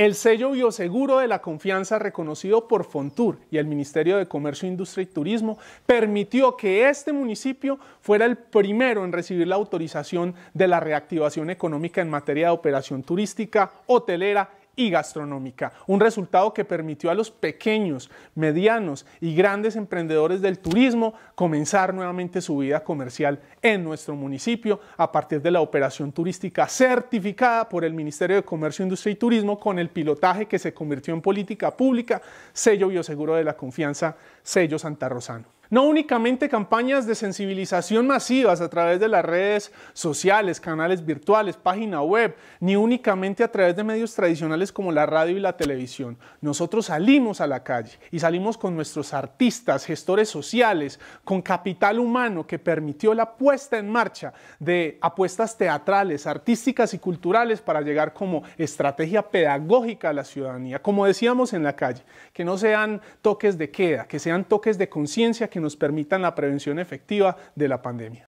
El sello bioseguro de la confianza reconocido por Fontur y el Ministerio de Comercio, Industria y Turismo permitió que este municipio fuera el primero en recibir la autorización de la reactivación económica en materia de operación turística, hotelera y gastronómica, un resultado que permitió a los pequeños, medianos y grandes emprendedores del turismo comenzar nuevamente su vida comercial en nuestro municipio a partir de la operación turística certificada por el Ministerio de Comercio, Industria y Turismo con el pilotaje que se convirtió en política pública, sello bioseguro de la confianza, sello Santa Rosano. No únicamente campañas de sensibilización masivas a través de las redes sociales, canales virtuales, página web, ni únicamente a través de medios tradicionales como la radio y la televisión. Nosotros salimos a la calle y salimos con nuestros artistas, gestores sociales, con capital humano que permitió la puesta en marcha de apuestas teatrales, artísticas y culturales para llegar como estrategia pedagógica a la ciudadanía. Como decíamos en la calle, que no sean toques de queda, que sean toques de conciencia que nos permitan la prevención efectiva de la pandemia.